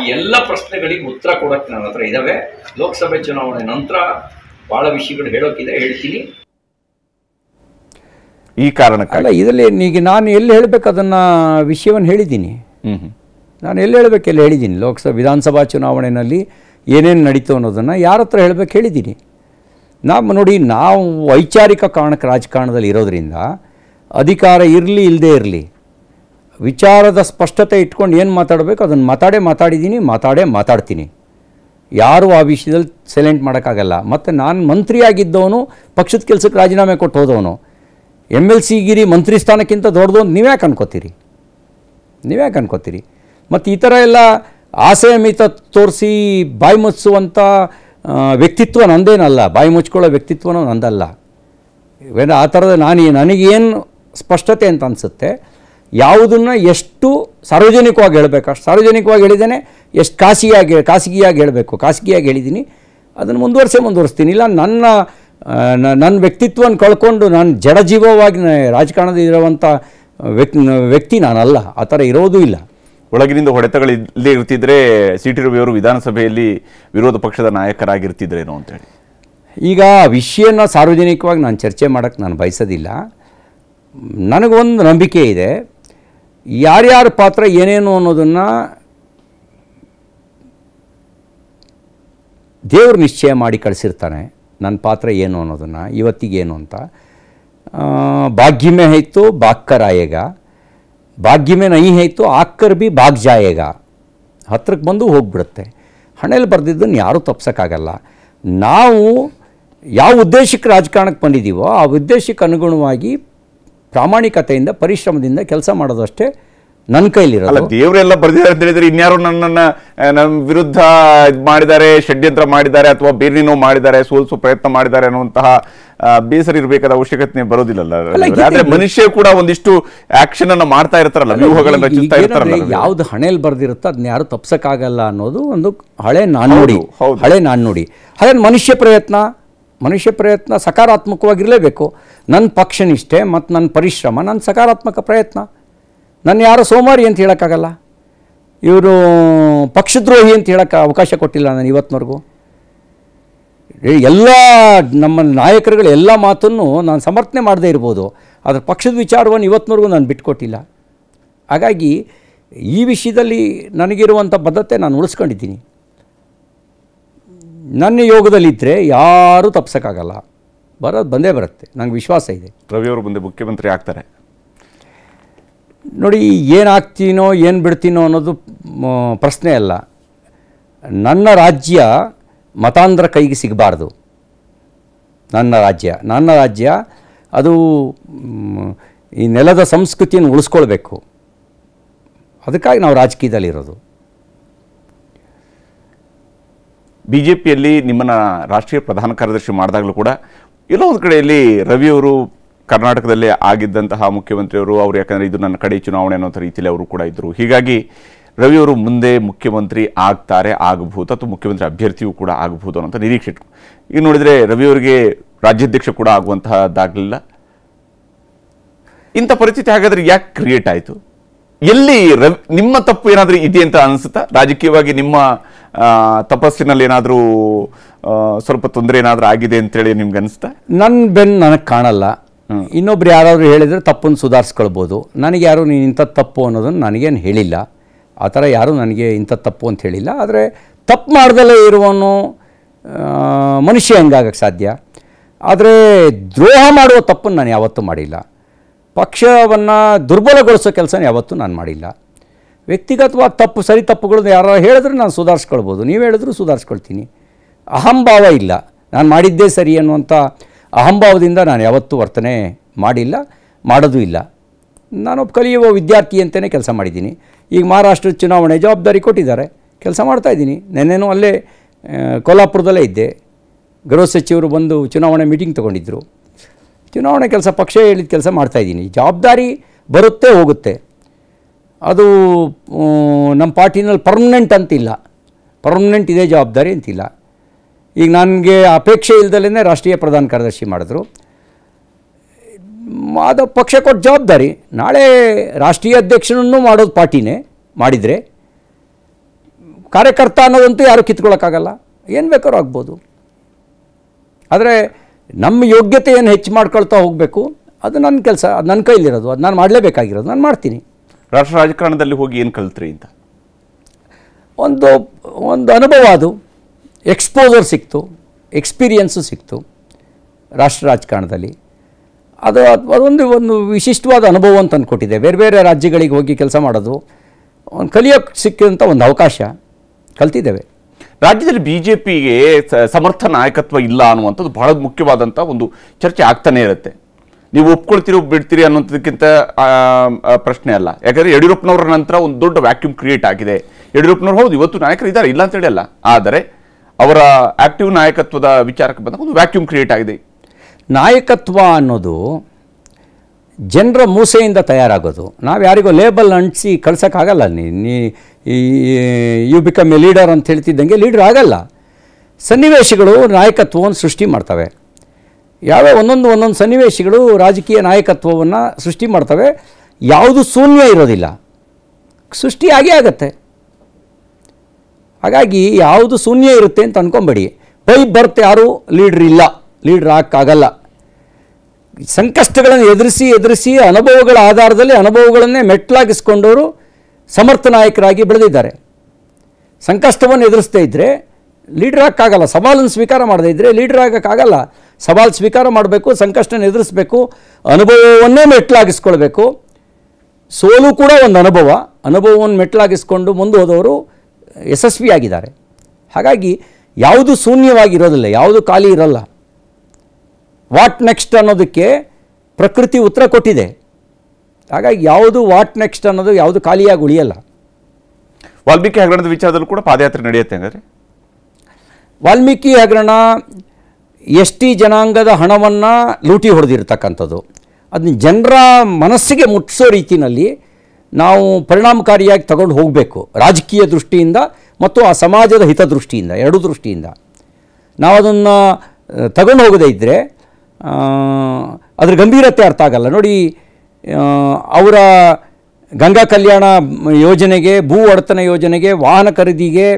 ಈ ಎಲ್ಲ ಪ್ರಶ್ನೆಗಳಿಗೆ ಉತ್ತರ ಕೊಡಕ್ಕೆ ನನ್ನ ಹತ್ರ ಇದ್ದಾವೆ ಲೋಕಸಭೆ ಚುನಾವಣೆ ನಂತರ ಬಹಳ ವಿಷಯಗಳು ಹೇಳೋಕ್ಕಿದೆ ಹೇಳ್ತೀನಿ ಈ ಕಾರಣಕ್ಕಲ್ಲ ಇದರಲ್ಲಿ ಈಗ ನಾನು ಎಲ್ಲಿ ಹೇಳಬೇಕು ಅದನ್ನು ವಿಷಯವನ್ನು ಹೇಳಿದ್ದೀನಿ ನಾನು ಎಲ್ಲಿ ಹೇಳಬೇಕು ಹೇಳಿದ್ದೀನಿ ಲೋಕಸಭಾ ವಿಧಾನಸಭಾ ಚುನಾವಣೆಯಲ್ಲಿ ಏನೇನು ನಡೀತು ಅನ್ನೋದನ್ನು ಯಾರ ಹತ್ರ ಹೇಳಬೇಕು ಹೇಳಿದ್ದೀನಿ ನಾವು ನೋಡಿ ನಾವು ವೈಚಾರಿಕ ಕಾರಣಕ್ಕೆ ರಾಜಕಾರಣದಲ್ಲಿ ಇರೋದರಿಂದ ಅಧಿಕಾರ ಇರಲಿ ಇಲ್ಲದೇ ಇರಲಿ ವಿಚಾರದ ಸ್ಪಷ್ಟತೆ ಇಟ್ಕೊಂಡು ಏನು ಮಾತಾಡಬೇಕು ಅದನ್ನು ಮಾತಾಡೇ ಮಾತಾಡಿದ್ದೀನಿ ಮಾತಾಡೇ ಮಾತಾಡ್ತೀನಿ ಯಾರೂ ಆ ವಿಷಯದಲ್ಲಿ ಸೈಲೆಂಟ್ ಮಾಡೋಕ್ಕಾಗಲ್ಲ ಮತ್ತು ನಾನು ಮಂತ್ರಿಯಾಗಿದ್ದವನು ಪಕ್ಷದ ಕೆಲಸಕ್ಕೆ ರಾಜೀನಾಮೆ ಕೊಟ್ಟು ಹೋದವನು ಎಮ್ ಎಲ್ ಸಿ ಗಿರಿ ಮಂತ್ರಿ ಸ್ಥಾನಕ್ಕಿಂತ ದೊಡ್ಡದು ಅಂತ ನೀವ್ಯಾಕೆ ಅನ್ಕೋತೀರಿ ನೀವ್ಯಾಕೆ ಅನ್ಕೋತೀರಿ ಮತ್ತು ಈ ಥರ ಎಲ್ಲ ಆಸೆ ಮಿತ ತೋರಿಸಿ ಬಾಯಿ ಮುಚ್ಚಿಸುವಂಥ ವ್ಯಕ್ತಿತ್ವ ನಂದೇನಲ್ಲ ಬಾಯಿ ಮುಚ್ಕೊಳ್ಳೋ ವ್ಯಕ್ತಿತ್ವನೂ ನಂದಲ್ಲ ವೇದ ಆ ಥರದ ನಾನು ನನಗೇನು ಸ್ಪಷ್ಟತೆ ಅಂತ ಅನಿಸುತ್ತೆ ಯಾವುದನ್ನು ಎಷ್ಟು ಸಾರ್ವಜನಿಕವಾಗಿ ಹೇಳಬೇಕು ಅಷ್ಟು ಸಾರ್ವಜನಿಕವಾಗಿ ಹೇಳಿದ್ದೇನೆ ಎಷ್ಟು ಖಾಸಗಿಯಾಗಿ ಖಾಸಗಿಯಾಗಿ ಹೇಳಬೇಕು ಖಾಸಗಿಯಾಗಿ ಹೇಳಿದ್ದೀನಿ ಅದನ್ನು ಮುಂದುವರಿಸಿ ಮುಂದುವರಿಸ್ತೀನಿ ಇಲ್ಲ ನನ್ನ ನನ್ನ ವ್ಯಕ್ತಿತ್ವವನ್ನು ಕಳ್ಕೊಂಡು ನಾನು ಜಡಜೀವವಾಗಿ ರಾಜಕಾರಣದ ಇರುವಂಥ ವ್ಯಕ್ತಿ ವ್ಯಕ್ತಿ ನಾನಲ್ಲ ಆ ಥರ ಇರೋದೂ ಇಲ್ಲ ಒಳಗಿನಿಂದ ಹೊಡೆತಗಳಿಲ್ಲದೇ ಇರ್ತಿದ್ರೆ ಸಿ ಟಿ ರವಿಯವರು ವಿಧಾನಸಭೆಯಲ್ಲಿ ವಿರೋಧ ಪಕ್ಷದ ನಾಯಕರಾಗಿರ್ತಿದ್ರೇನೋ ಅಂತೇಳಿ ಈಗ ವಿಷಯನ ಸಾರ್ವಜನಿಕವಾಗಿ ನಾನು ಚರ್ಚೆ ಮಾಡೋಕ್ಕೆ ನಾನು ಬಯಸೋದಿಲ್ಲ ನನಗೊಂದು ನಂಬಿಕೆ ಇದೆ ಯಾರ್ಯಾರ ಪಾತ್ರ ಏನೇನು ಅನ್ನೋದನ್ನು ದೇವರು ನಿಶ್ಚಯ ಮಾಡಿ ಕಳಿಸಿರ್ತಾನೆ ನನ್ನ ಪಾತ್ರ ಏನು ಅನ್ನೋದನ್ನು ಇವತ್ತಿಗೇನು ಅಂತ ಭಾಗ್ಯಮೆ ಆಯಿತು ಬಾಕ್ಕರಾಯಗ ಭಾಗ್ಯ ಮೇ ನೈ ಆಯಿತು ಆಕರ್ ಬಿ ಭಾಗ್ ಜಾಯೇಗ ಹತ್ರಕ್ಕೆ ಬಂದು ಹೋಗ್ಬಿಡುತ್ತೆ ಹಣೆಯಲ್ಲಿ ಬರೆದಿದ್ದನ್ನು ಯಾರೂ ತಪ್ಸೋಕ್ಕಾಗಲ್ಲ ನಾವು ಯಾವ ಉದ್ದೇಶಕ್ಕೆ ರಾಜಕಾರಣಕ್ಕೆ ಬಂದಿದ್ದೀವೋ ಆ ಉದ್ದೇಶಕ್ಕೆ ಅನುಗುಣವಾಗಿ ಪ್ರಾಮಾಣಿಕತೆಯಿಂದ ಪರಿಶ್ರಮದಿಂದ ಕೆಲಸ ಮಾಡೋದಷ್ಟೇ ನನ್ನ ಕೈಲಿ ದೇವರೆಲ್ಲ ಬರ್ದಿದ್ದಾರೆ ಅಂತ ಹೇಳಿದ್ರೆ ಇನ್ಯಾರು ನನ್ನ ನನ್ನ ವಿರುದ್ಧ ಮಾಡಿದ್ದಾರೆ ಷಡ್ಯಂತ್ರ ಮಾಡಿದ್ದಾರೆ ಅಥವಾ ಬೇರೆ ನೋವು ಮಾಡಿದ್ದಾರೆ ಸೋಲ್ಸೋ ಪ್ರಯತ್ನ ಮಾಡಿದ್ದಾರೆ ಅನ್ನುವಂತಹ ಬೇಸರಿ ಇರಬೇಕಾದ ಅವಶ್ಯಕತೆ ಬರೋದಿಲ್ಲಲ್ಲ ಆದ್ರೆ ಮನುಷ್ಯ ಕೂಡ ಒಂದಿಷ್ಟು ಆಕ್ಷನ್ ಅನ್ನ ಮಾಡ್ತಾ ಇರ್ತಾರಲ್ಲ ವ್ಯೂಹಗಳನ್ನು ರಚಿಸ್ತಾ ಇರ್ತಾರಲ್ಲ ಯಾವ್ದು ಹಣೆಯಲ್ಲಿ ಬರ್ದಿರುತ್ತೋ ಅದನ್ನ ಯಾರು ತಪ್ಸಕ್ಕಾಗಲ್ಲ ಅನ್ನೋದು ಒಂದು ಹಳೆ ನಾಣ್ಣುಡಿ ಹಳೆ ನಾಣ್ಣುಡಿ ಹಳೆ ಮನುಷ್ಯ ಪ್ರಯತ್ನ ಮನುಷ್ಯ ಪ್ರಯತ್ನ ಸಕಾರಾತ್ಮಕವಾಗಿರಲೇಬೇಕು ನನ್ನ ಪಕ್ಷನಿಷ್ಠೆ ಮತ್ತು ನನ್ನ ಪರಿಶ್ರಮ ನನ್ನ ಸಕಾರಾತ್ಮಕ ಪ್ರಯತ್ನ ನನ್ನ ಯಾರು ಸೋಮಾರಿ ಅಂತ ಹೇಳೋಕ್ಕಾಗಲ್ಲ ಇವರು ಪಕ್ಷದ್ರೋಹಿ ಅಂತ ಹೇಳೋಕ್ಕೆ ಅವಕಾಶ ಕೊಟ್ಟಿಲ್ಲ ನಾನು ಇವತ್ತಿನವರೆಗೂ ಎಲ್ಲ ನಮ್ಮ ನಾಯಕರುಗಳ ಎಲ್ಲ ಮಾತನ್ನು ನಾನು ಸಮರ್ಥನೆ ಮಾಡದೇ ಇರ್ಬೋದು ಆದರೆ ಪಕ್ಷದ ವಿಚಾರವನ್ನು ಇವತ್ತಿನವರೆಗೂ ನಾನು ಬಿಟ್ಕೊಟ್ಟಿಲ್ಲ ಹಾಗಾಗಿ ಈ ವಿಷಯದಲ್ಲಿ ನನಗಿರುವಂಥ ಬದ್ಧತೆ ನಾನು ಉಳಿಸ್ಕೊಂಡಿದ್ದೀನಿ ನನ್ನ ಯೋಗದಲ್ಲಿದ್ದರೆ ಯಾರೂ ತಪ್ಸೋಕ್ಕಾಗಲ್ಲ ಬರೋದು ಬಂದೇ ಬರುತ್ತೆ ನನಗೆ ವಿಶ್ವಾಸ ಇದೆ ರವಿಯವರು ಮುಂದೆ ಮುಖ್ಯಮಂತ್ರಿ ಆಗ್ತಾರೆ ನೋಡಿ ಏನು ಏನು ಬಿಡ್ತೀನೋ ಅನ್ನೋದು ಪ್ರಶ್ನೆ ಅಲ್ಲ ನನ್ನ ರಾಜ್ಯ ಮತಾಂಧ್ರ ಕೈಗೆ ಸಿಗಬಾರ್ದು ನನ್ನ ರಾಜ್ಯ ನನ್ನ ರಾಜ್ಯ ಅದು ಈ ನೆಲದ ಸಂಸ್ಕೃತಿಯನ್ನು ಉಳಿಸ್ಕೊಳ್ಬೇಕು ಅದಕ್ಕಾಗಿ ನಾವು ರಾಜಕೀಯದಲ್ಲಿರೋದು ಬಿ ಜೆ ಪಿಯಲ್ಲಿ ನಿಮ್ಮನ್ನು ರಾಷ್ಟ್ರೀಯ ಪ್ರಧಾನ ಕಾರ್ಯದರ್ಶಿ ಮಾಡಿದಾಗಲೂ ಕೂಡ ಎಲ್ಲೋ ಒಂದು ಕಡೆಯಲ್ಲಿ ರವಿಯವರು ಕರ್ನಾಟಕದಲ್ಲಿ ಆಗಿದ್ದಂತಹ ಮುಖ್ಯಮಂತ್ರಿಯವರು ಅವರು ಯಾಕಂದರೆ ಇದು ನನ್ನ ಕಡೆ ಚುನಾವಣೆ ಅನ್ನೋಂಥ ರೀತಿಯಲ್ಲಿ ಅವರು ಕೂಡ ಇದ್ದರು ಹೀಗಾಗಿ ರವಿಯವರು ಮುಂದೆ ಮುಖ್ಯಮಂತ್ರಿ ಆಗ್ತಾರೆ ಆಗಬಹುದು ಅಥವಾ ಮುಖ್ಯಮಂತ್ರಿ ಅಭ್ಯರ್ಥಿಯೂ ಕೂಡ ಆಗಬಹುದು ಅನ್ನೋಂಥ ನಿರೀಕ್ಷೆ ಇತ್ತು ಈಗ ನೋಡಿದರೆ ರವಿಯವರಿಗೆ ರಾಜ್ಯಾಧ್ಯಕ್ಷ ಕೂಡ ಆಗುವಂತಹದ್ದಾಗಲಿಲ್ಲ ಇಂಥ ಪರಿಸ್ಥಿತಿ ಹಾಗಾದರೆ ಯಾಕೆ ಕ್ರಿಯೇಟ್ ಆಯಿತು ಎಲ್ಲಿ ರವಿ ನಿಮ್ಮ ತಪ್ಪು ಏನಾದರೂ ಇದೆ ಅಂತ ಅನಿಸುತ್ತಾ ರಾಜಕೀಯವಾಗಿ ನಿಮ್ಮ ತಪಸ್ಸಿನಲ್ಲಿ ಏನಾದರೂ ಸ್ವಲ್ಪ ತೊಂದರೆ ಏನಾದರೂ ಆಗಿದೆ ಅಂತೇಳಿ ನಿಮ್ಗೆ ಅನಿಸ್ತಾ ನನ್ನ ಬೆನ್ನು ನನಗೆ ಕಾಣಲ್ಲ ಇನ್ನೊಬ್ರು ಯಾರಾದರೂ ಹೇಳಿದರೆ ತಪ್ಪನ್ನು ಸುಧಾರಿಸ್ಕೊಳ್ಬೋದು ನನಗೆ ಯಾರು ನೀನು ಇಂಥ ತಪ್ಪು ಅನ್ನೋದನ್ನು ನನಗೇನು ಹೇಳಿಲ್ಲ ಆ ಥರ ಯಾರೂ ನನಗೆ ಇಂಥ ತಪ್ಪು ಅಂತ ಹೇಳಿಲ್ಲ ಆದರೆ ತಪ್ಪು ಮಾಡ್ದಲೇ ಇರುವನು ಮನುಷ್ಯ ಹೆಂಗಾಗಕ್ಕೆ ಸಾಧ್ಯ ಆದರೆ ದ್ರೋಹ ಮಾಡುವ ತಪ್ಪನ್ನು ನಾನು ಯಾವತ್ತೂ ಮಾಡಿಲ್ಲ ಪಕ್ಷವನ್ನು ದುರ್ಬಲಗೊಳಿಸೋ ಕೆಲಸ ಯಾವತ್ತೂ ನಾನು ಮಾಡಿಲ್ಲ ವ್ಯಕ್ತಿಗತವಾದ ತಪ್ಪು ಸರಿ ತಪ್ಪುಗಳನ್ನು ಯಾರು ಹೇಳಿದ್ರೆ ನಾನು ಸುಧಾರಿಸ್ಕೊಳ್ಬೋದು ನೀವು ಹೇಳಿದ್ರು ಸುಧಾರಿಸ್ಕೊಳ್ತೀನಿ ಅಹಂಭಾವ ಇಲ್ಲ ನಾನು ಮಾಡಿದ್ದೇ ಸರಿ ಅನ್ನುವಂಥ ಅಹಂಭಾವದಿಂದ ನಾನು ಯಾವತ್ತೂ ವರ್ತನೆ ಮಾಡಿಲ್ಲ ಮಾಡೋದು ಇಲ್ಲ ನಾನು ಕಲಿಯುವ ವಿದ್ಯಾರ್ಥಿ ಅಂತಲೇ ಕೆಲಸ ಮಾಡಿದ್ದೀನಿ ಈಗ ಮಹಾರಾಷ್ಟ್ರ ಚುನಾವಣೆ ಜವಾಬ್ದಾರಿ ಕೊಟ್ಟಿದ್ದಾರೆ ಕೆಲಸ ಮಾಡ್ತಾಯಿದ್ದೀನಿ ನೆನ್ನೆನೂ ಅಲ್ಲೇ ಕೊಲ್ಲಾಪುರದಲ್ಲೇ ಇದ್ದೆ ಗೃಹ ಸಚಿವರು ಬಂದು ಚುನಾವಣೆ ಮೀಟಿಂಗ್ ತೊಗೊಂಡಿದ್ದರು ಚುನಾವಣೆ ಕೆಲಸ ಪಕ್ಷ ಹೇಳಿದ ಕೆಲಸ ಮಾಡ್ತಾಯಿದ್ದೀನಿ ಜವಾಬ್ದಾರಿ ಬರುತ್ತೆ ಹೋಗುತ್ತೆ ಅದು ನಮ್ಮ ಪಾರ್ಟಿನಲ್ಲಿ ಪರ್ಮನೆಂಟ್ ಅಂತಿಲ್ಲ ಪರ್ಮನೆಂಟ್ ಇದೇ ಜವಾಬ್ದಾರಿ ಅಂತಿಲ್ಲ ಈಗ ನನಗೆ ಅಪೇಕ್ಷೆ ಇಲ್ಲದಲ್ಲೇ ರಾಷ್ಟ್ರೀಯ ಪ್ರಧಾನ ಕಾರ್ಯದರ್ಶಿ ಮಾಡಿದ್ರು ಅದು ಪಕ್ಷ ಕೊಟ್ಟು ಜವಾಬ್ದಾರಿ ನಾಳೆ ರಾಷ್ಟ್ರೀಯ ಅಧ್ಯಕ್ಷನನ್ನು ಮಾಡೋದು ಪಾರ್ಟಿನೇ ಮಾಡಿದರೆ ಕಾರ್ಯಕರ್ತ ಅನ್ನೋದಂತೂ ಯಾರೂ ಕಿತ್ಕೊಳ್ಳೋಕ್ಕಾಗಲ್ಲ ಏನು ಬೇಕಾದ್ರೂ ಆಗ್ಬೋದು ಆದರೆ ನಮ್ಮ ಯೋಗ್ಯತೆಯನ್ನು ಹೆಚ್ಚು ಮಾಡ್ಕೊಳ್ತಾ ಹೋಗಬೇಕು ಅದು ನನ್ನ ಕೆಲಸ ಅದು ನನ್ನ ಕೈಲಿರೋದು ಅದು ನಾನು ಮಾಡಲೇಬೇಕಾಗಿರೋದು ನಾನು ಮಾಡ್ತೀನಿ ರಾಷ್ಟ್ರ ರಾಜಕಾರಣದಲ್ಲಿ ಹೋಗಿ ಏನು ಕಲಿತ್ರಿ ಅಂತ ಒಂದು ಒಂದು ಅನುಭವ ಅದು ಎಕ್ಸ್ಪೋಸರ್ ಸಿಕ್ತು ಎಕ್ಸ್ಪೀರಿಯನ್ಸು ಸಿಕ್ತು ರಾಷ್ಟ್ರ ರಾಜಕಾರಣದಲ್ಲಿ ಅದು ಅದೊಂದು ಒಂದು ವಿಶಿಷ್ಟವಾದ ಅನುಭವ ಅಂತ ಅಂದ್ಕೊಟ್ಟಿದೆ ಬೇರೆ ಬೇರೆ ರಾಜ್ಯಗಳಿಗೆ ಹೋಗಿ ಕೆಲಸ ಮಾಡೋದು ಒಂದು ಕಲಿಯೋಕ್ಕೆ ಸಿಕ್ಕಿದಂಥ ಒಂದು ಅವಕಾಶ ಕಲ್ತಿದ್ದೇವೆ ರಾಜ್ಯದಲ್ಲಿ ಬಿ ಜೆ ಪಿಗೆ ಸಮರ್ಥ ನಾಯಕತ್ವ ಇಲ್ಲ ಅನ್ನುವಂಥದ್ದು ಬಹಳ ಮುಖ್ಯವಾದಂಥ ಒಂದು ಚರ್ಚೆ ಆಗ್ತಾನೇ ಇರುತ್ತೆ ನೀವು ಒಪ್ಕೊಳ್ತೀರಿ ಬಿಡ್ತೀರಿ ಅನ್ನೋದಕ್ಕಿಂತ ಪ್ರಶ್ನೆ ಅಲ್ಲ ಯಾಕಂದರೆ ಯಡಿಯೂರಪ್ಪನವರ ನಂತರ ಒಂದು ದೊಡ್ಡ ವ್ಯಾಕ್ಯೂಮ್ ಕ್ರಿಯೇಟ್ ಆಗಿದೆ ಯಡಿಯೂರಪ್ಪನವ್ರು ಹೌದು ಇವತ್ತು ನಾಯಕರು ಇದ್ದಾರೆ ಇಲ್ಲ ಅಂತ ಅಲ್ಲ ಆದರೆ ಅವರ ಆಕ್ಟಿವ್ ನಾಯಕತ್ವದ ವಿಚಾರಕ್ಕೆ ಬಂದಾಗ ಒಂದು ವ್ಯಾಕ್ಯೂಮ್ ಕ್ರಿಯೇಟ್ ಆಗಿದೆ ನಾಯಕತ್ವ ಅನ್ನೋದು ಜನರ ಮೂಸೆಯಿಂದ ತಯಾರಾಗೋದು ನಾವು ಯಾರಿಗೋ ಲೇಬಲ್ ಅಂಟಿಸಿ ಕಳ್ಸೋಕ್ಕಾಗಲ್ಲ ನೀ ಯು ಬಿಕಮ್ ಎ ಲೀಡರ್ ಅಂತ ಹೇಳ್ತಿದ್ದಂಗೆ ಲೀಡರ್ ಆಗಲ್ಲ ಸನ್ನಿವೇಶಗಳು ನಾಯಕತ್ವವನ್ನು ಸೃಷ್ಟಿ ಮಾಡ್ತವೆ ಯಾವ ಒಂದೊಂದು ಒಂದೊಂದು ಸನ್ನಿವೇಶಗಳು ರಾಜಕೀಯ ನಾಯಕತ್ವವನ್ನು ಸೃಷ್ಟಿ ಮಾಡ್ತವೆ ಯಾವುದು ಶೂನ್ಯ ಇರೋದಿಲ್ಲ ಸೃಷ್ಟಿಯಾಗೇ ಆಗತ್ತೆ ಹಾಗಾಗಿ ಯಾವುದು ಶೂನ್ಯ ಇರುತ್ತೆ ಅಂತ ಅಂದ್ಕೊಂಬೇಡಿ ಪೈಪ್ ಬರ್ತ್ ಯಾರೂ ಲೀಡ್ರ್ ಇಲ್ಲ ಲೀಡ್ರ್ ಹಾಕಾಗಲ್ಲ ಸಂಕಷ್ಟಗಳನ್ನು ಎದುರಿಸಿ ಎದುರಿಸಿ ಅನುಭವಗಳ ಆಧಾರದಲ್ಲಿ ಅನುಭವಗಳನ್ನೇ ಮೆಟ್ಲಾಗಿಸ್ಕೊಂಡವರು ಸಮರ್ಥ ನಾಯಕರಾಗಿ ಬೆಳೆದಿದ್ದಾರೆ ಸಂಕಷ್ಟವನ್ನು ಎದುರಿಸ್ತಾ ಇದ್ದರೆ ಲೀಡ್ರ್ ಹಾಕಾಗಲ್ಲ ಸವಾಲನ್ನು ಸ್ವೀಕಾರ ಮಾಡದೇ ಇದ್ದರೆ ಲೀಡ್ರ್ ಆಗೋಕ್ಕಾಗಲ್ಲ ಸವಾಲು ಸ್ವೀಕಾರ ಮಾಡಬೇಕು ಸಂಕಷ್ಟನ ಎದುರಿಸಬೇಕು ಅನುಭವವನ್ನೇ ಮೆಟ್ಲಾಗಿಸ್ಕೊಳ್ಬೇಕು ಸೋಲು ಕೂಡ ಒಂದು ಅನುಭವ ಅನುಭವವನ್ನು ಮೆಟ್ಟಲಾಗಿಸ್ಕೊಂಡು ಮುಂದೆ ಹೋದವರು ಯಶಸ್ವಿಯಾಗಿದ್ದಾರೆ ಹಾಗಾಗಿ ಯಾವುದು ಶೂನ್ಯವಾಗಿರೋದಿಲ್ಲ ಯಾವುದು ಖಾಲಿ ಇರಲ್ಲ ವಾಟ್ ನೆಕ್ಸ್ಟ್ ಅನ್ನೋದಕ್ಕೆ ಪ್ರಕೃತಿ ಉತ್ತರ ಕೊಟ್ಟಿದೆ ಹಾಗಾಗಿ ಯಾವುದು ವಾಟ್ ನೆಕ್ಸ್ಟ್ ಅನ್ನೋದು ಯಾವುದು ಖಾಲಿಯಾಗಿ ಉಳಿಯಲ್ಲ ವಾಲ್ಮೀಕಿ ಹಗರಣದ ವಿಚಾರದಲ್ಲೂ ಕೂಡ ಪಾದಯಾತ್ರೆ ನಡೆಯುತ್ತೆ ಅಂದರೆ ವಾಲ್ಮೀಕಿ ಹಗರಣ ಎಸ್ ಟಿ ಜನಾಂಗದ ಹಣವನ್ನು ಲೂಟಿ ಹೊಡೆದಿರ್ತಕ್ಕಂಥದ್ದು ಅದನ್ನ ಜನರ ಮನಸ್ಸಿಗೆ ಮುಟ್ಟಿಸೋ ರೀತಿಯಲ್ಲಿ ನಾವು ಪರಿಣಾಮಕಾರಿಯಾಗಿ ತಗೊಂಡು ಹೋಗಬೇಕು ರಾಜಕೀಯ ದೃಷ್ಟಿಯಿಂದ ಮತ್ತು ಆ ಸಮಾಜದ ಹಿತದೃಷ್ಟಿಯಿಂದ ಎರಡೂ ದೃಷ್ಟಿಯಿಂದ ನಾವು ಅದನ್ನು ತಗೊಂಡು ಹೋಗದೇ ಇದ್ದರೆ ಅದರ ಗಂಭೀರತೆ ಅರ್ಥ ಆಗಲ್ಲ ನೋಡಿ ಅವರ ಗಂಗಾ ಕಲ್ಯಾಣ ಯೋಜನೆಗೆ ಭೂ ಒಡೆತನ ಯೋಜನೆಗೆ ವಾಹನ ಖರೀದಿಗೆ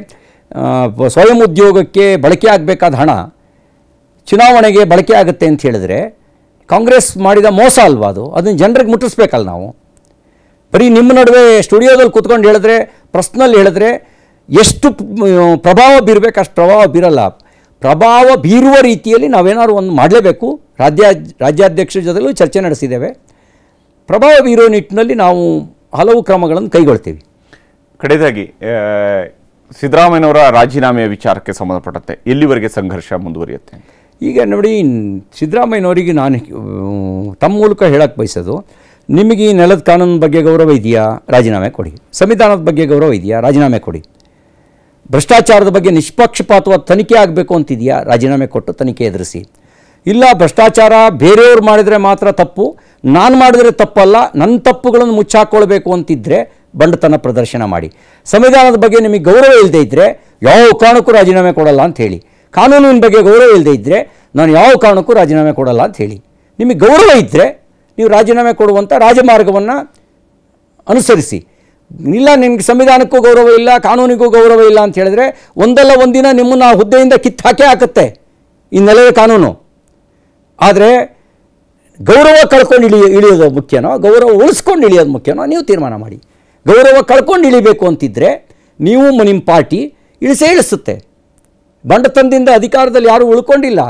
ಸ್ವಯಂ ಉದ್ಯೋಗಕ್ಕೆ ಬಳಕೆ ಆಗಬೇಕಾದ ಹಣ ಚುನಾವಣೆಗೆ ಬಳಕೆ ಆಗುತ್ತೆ ಅಂತ ಹೇಳಿದ್ರೆ ಕಾಂಗ್ರೆಸ್ ಮಾಡಿದ ಮೋಸ ಅಲ್ವಾ ಅದು ಅದನ್ನು ಜನರಿಗೆ ಮುಟ್ಟಿಸ್ಬೇಕಲ್ಲ ನಾವು ಬರೀ ನಿಮ್ಮ ನಡುವೆ ಸ್ಟುಡಿಯೋದಲ್ಲಿ ಕೂತ್ಕೊಂಡು ಹೇಳಿದ್ರೆ ಪ್ರಶ್ನಲ್ಲಿ ಹೇಳಿದ್ರೆ ಎಷ್ಟು ಪ್ರಭಾವ ಬೀರಬೇಕು ಅಷ್ಟು ಪ್ರಭಾವ ಬೀರಲ್ಲ ಪ್ರಭಾವ ಬೀರುವ ರೀತಿಯಲ್ಲಿ ನಾವೇನಾದ್ರು ಒಂದು ಮಾಡಲೇಬೇಕು ರಾಜ್ಯ ರಾಜ್ಯಾಧ್ಯಕ್ಷರ ಜೊತೆಲೂ ಚರ್ಚೆ ನಡೆಸಿದ್ದೇವೆ ಪ್ರಭಾವ ಬೀರೋ ನಿಟ್ಟಿನಲ್ಲಿ ನಾವು ಹಲವು ಕ್ರಮಗಳನ್ನು ಕೈಗೊಳ್ತೀವಿ ಕಡೆದಾಗಿ ಸಿದ್ದರಾಮಯ್ಯನವರ ರಾಜೀನಾಮೆಯ ವಿಚಾರಕ್ಕೆ ಸಂಬಂಧಪಟ್ಟಂತೆ ಎಲ್ಲಿವರೆಗೆ ಸಂಘರ್ಷ ಮುಂದುವರಿಯುತ್ತೆ ಈಗ ನೋಡಿ ಸಿದ್ದರಾಮಯ್ಯನವರಿಗೆ ನಾನು ತಮ್ಮ ಮೂಲಕ ಹೇಳಕ್ಕೆ ಬಯಸೋದು ನಿಮಗೆ ಈ ನೆಲದ ಕಾನೂನು ಬಗ್ಗೆ ಗೌರವ ಇದೆಯಾ ರಾಜೀನಾಮೆ ಕೊಡಿ ಸಂವಿಧಾನದ ಬಗ್ಗೆ ಗೌರವ ಇದೆಯಾ ರಾಜೀನಾಮೆ ಕೊಡಿ ಭ್ರಷ್ಟಾಚಾರದ ಬಗ್ಗೆ ನಿಷ್ಪಕ್ಷಪಾತವಾದ ತನಿಖೆ ಆಗಬೇಕು ಅಂತಿದೆಯಾ ರಾಜೀನಾಮೆ ಕೊಟ್ಟು ತನಿಖೆ ಎದುರಿಸಿ ಇಲ್ಲ ಭ್ರಷ್ಟಾಚಾರ ಬೇರೆಯವ್ರು ಮಾಡಿದರೆ ಮಾತ್ರ ತಪ್ಪು ನಾನು ಮಾಡಿದರೆ ತಪ್ಪಲ್ಲ ನನ್ನ ತಪ್ಪುಗಳನ್ನು ಮುಚ್ಚಾಕೊಳ್ಬೇಕು ಅಂತಿದ್ದರೆ ಬಂಡತನ ಪ್ರದರ್ಶನ ಮಾಡಿ ಸಂವಿಧಾನದ ಬಗ್ಗೆ ನಿಮಗೆ ಗೌರವ ಇಲ್ಲದೆ ಇದ್ದರೆ ಯಾವ ಕಾರಣಕ್ಕೂ ರಾಜೀನಾಮೆ ಕೊಡಲ್ಲ ಅಂತ ಹೇಳಿ ಕಾನೂನಿನ ಬಗ್ಗೆ ಗೌರವ ಇಲ್ಲದೆ ಇದ್ದರೆ ನಾನು ಯಾವ ಕಾರಣಕ್ಕೂ ರಾಜೀನಾಮೆ ಕೊಡಲ್ಲ ಅಂತ ಹೇಳಿ ನಿಮಗೆ ಗೌರವ ಇದ್ದರೆ ನೀವು ರಾಜೀನಾಮೆ ಕೊಡುವಂಥ ರಾಜಮಾರ್ಗವನ್ನು ಅನುಸರಿಸಿ ಇಲ್ಲ ನಿಮಗೆ ಸಂವಿಧಾನಕ್ಕೂ ಗೌರವ ಇಲ್ಲ ಕಾನೂನಿಗೂ ಗೌರವ ಇಲ್ಲ ಅಂತ ಹೇಳಿದ್ರೆ ಒಂದಲ್ಲ ಒಂದಿನ ನಿಮ್ಮನ್ನು ಆ ಹುದ್ದೆಯಿಂದ ಕಿತ್ತಾಕೇ ಹಾಕುತ್ತೆ ಈ ನೆಲೆಯ ಕಾನೂನು ಆದರೆ ಗೌರವ ಕಳ್ಕೊಂಡು ಇಳಿಯೋ ಇಳಿಯೋದು ಮುಖ್ಯನೋ ಗೌರವ ಉಳಿಸ್ಕೊಂಡು ಇಳಿಯೋದು ಮುಖ್ಯನೋ ನೀವು ತೀರ್ಮಾನ ಮಾಡಿ ಗೌರವ ಕಳ್ಕೊಂಡು ಇಳಿಬೇಕು ಅಂತಿದ್ದರೆ ನೀವು ನಿಮ್ಮ ಪಾರ್ಟಿ ಇಳಿಸೇ ಇಳಿಸುತ್ತೆ ಬಂಡತನದಿಂದ ಅಧಿಕಾರದಲ್ಲಿ ಯಾರೂ ಉಳ್ಕೊಂಡಿಲ್ಲ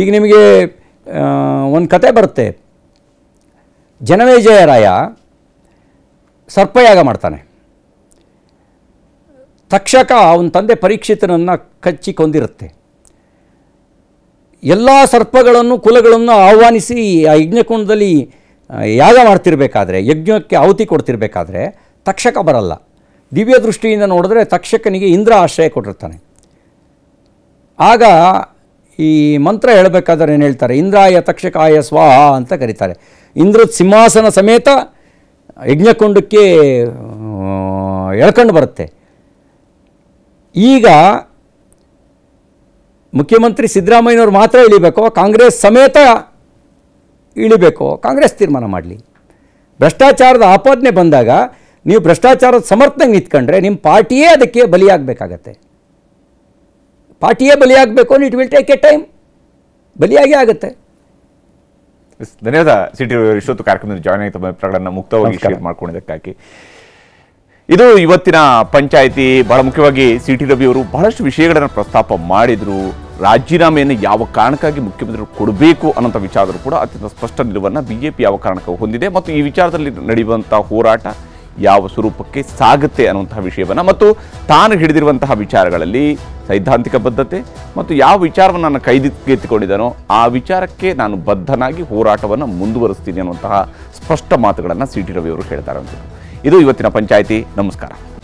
ಈಗ ನಿಮಗೆ ಒಂದು ಕತೆ ಬರುತ್ತೆ ಜನಮೇಜಯರಾಯ ಸರ್ಪಯಾಗ ಮಾಡ್ತಾನೆ ತಕ್ಷಕ ಅವನ ತಂದೆ ಪರೀಕ್ಷಿತನನ್ನು ಕಚ್ಚಿ ಕೊಂದಿರುತ್ತೆ ಎಲ್ಲ ಸರ್ಪಗಳನ್ನು ಕುಲಗಳನ್ನು ಆಹ್ವಾನಿಸಿ ಆ ಯಜ್ಞಕುಂಡದಲ್ಲಿ ಯಾಗ ಮಾಡ್ತಿರ್ಬೇಕಾದ್ರೆ ಯಜ್ಞಕ್ಕೆ ಆಹುತಿ ಕೊಡ್ತಿರ್ಬೇಕಾದ್ರೆ ತಕ್ಷಕ ಬರಲ್ಲ ದಿವ್ಯ ದೃಷ್ಟಿಯಿಂದ ನೋಡಿದ್ರೆ ತಕ್ಷಕನಿಗೆ ಇಂದ್ರ ಆಶ್ರಯ ಕೊಟ್ಟಿರ್ತಾನೆ ಆಗ ಈ ಮಂತ್ರ ಹೇಳಬೇಕಾದ್ರೆ ಏನು ಹೇಳ್ತಾರೆ ಇಂದ್ರಾಯ ತಕ್ಷಕಾಯ ಸ್ವಾಹ ಅಂತ ಕರೀತಾರೆ ಇಂದ್ರ ಸಿಂಹಾಸನ ಸಮೇತ ಯಜ್ಞಕೊಂಡಕ್ಕೆ ಎಳ್ಕೊಂಡು ಬರುತ್ತೆ ಈಗ ಮುಖ್ಯಮಂತ್ರಿ ಸಿದ್ದರಾಮಯ್ಯನವ್ರು ಮಾತ್ರ ಇಳಿಬೇಕೋ ಕಾಂಗ್ರೆಸ್ ಸಮೇತ ಇಳಿಬೇಕೋ ಕಾಂಗ್ರೆಸ್ ತೀರ್ಮಾನ ಮಾಡಲಿ ಭ್ರಷ್ಟಾಚಾರದ ಆಪಾದನೆ ಬಂದಾಗ ನೀವು ಭ್ರಷ್ಟಾಚಾರದ ಸಮರ್ಥನೆ ನಿಂತ್ಕೊಂಡ್ರೆ ನಿಮ್ಮ ಪಾರ್ಟಿಯೇ ಅದಕ್ಕೆ ಬಲಿಯಾಗಬೇಕಾಗತ್ತೆ ಪಾರ್ಟಿಯೇ ಬಲಿಯಾಗಬೇಕು it will take a time ಬಲಿಯಾಗೇ ಆಗುತ್ತೆ ಧನ್ಯವಾದ ಸಿಟಿ uh, ಇಷ್ಟೊತ್ತು ಕಾರ್ಯಕ್ರಮದಲ್ಲಿ ಜಾಯ್ನ್ ಆಗಿ ತಮ್ಮ ಅಭಿಪ್ರಾಯಗಳನ್ನ ಮುಕ್ತವಾಗಿ ಶೇರ್ ಮಾಡ್ಕೊಂಡಿದ್ದಕ್ಕಾಗಿ ಇದು ಇವತ್ತಿನ ಪಂಚಾಯಿತಿ ಬಹಳ ಮುಖ್ಯವಾಗಿ ಸಿ ಟಿ ರವಿ ಅವರು ಬಹಳಷ್ಟು ವಿಷಯಗಳನ್ನು ಪ್ರಸ್ತಾಪ ಮಾಡಿದರು ರಾಜೀನಾಮೆಯನ್ನು ಯಾವ ಕಾರಣಕ್ಕಾಗಿ ಮುಖ್ಯಮಂತ್ರಿಗಳು ಕೊಡಬೇಕು ಅನ್ನೋಂಥ ವಿಚಾರದಲ್ಲೂ ಕೂಡ ಅತ್ಯಂತ ಸ್ಪಷ್ಟ ನಿಲುವನ್ನು ಬಿ ಯಾವ ಕಾರಣಕ್ಕೂ ಹೊಂದಿದೆ ಮತ್ತು ಈ ವಿಚಾರದಲ್ಲಿ ನಡೆಯುವಂಥ ಹೋರಾಟ ಯಾವ ಸ್ವರೂಪಕ್ಕೆ ಸಾಗುತ್ತೆ ಅನ್ನುವಂತಹ ವಿಷಯವನ್ನು ಮತ್ತು ತಾನು ಹಿಡಿದಿರುವಂತಹ ವಿಚಾರಗಳಲ್ಲಿ ಸೈದ್ಧಾಂತಿಕ ಬದ್ಧತೆ ಮತ್ತು ಯಾವ ವಿಚಾರವನ್ನು ನಾನು ಕೈದಿಗೆತ್ತಿಕೊಂಡಿದ್ದಾನೋ ಆ ವಿಚಾರಕ್ಕೆ ನಾನು ಬದ್ಧನಾಗಿ ಹೋರಾಟವನ್ನು ಮುಂದುವರಿಸ್ತೀನಿ ಅನ್ನುವಂತಹ ಸ್ಪಷ್ಟ ಮಾತುಗಳನ್ನು ಸಿ ಟಿ ರವಿಯವರು ಹೇಳ್ತಾರೆ ಇದು ಇವತ್ತಿನ ಪಂಚಾಯಿತಿ ನಮಸ್ಕಾರ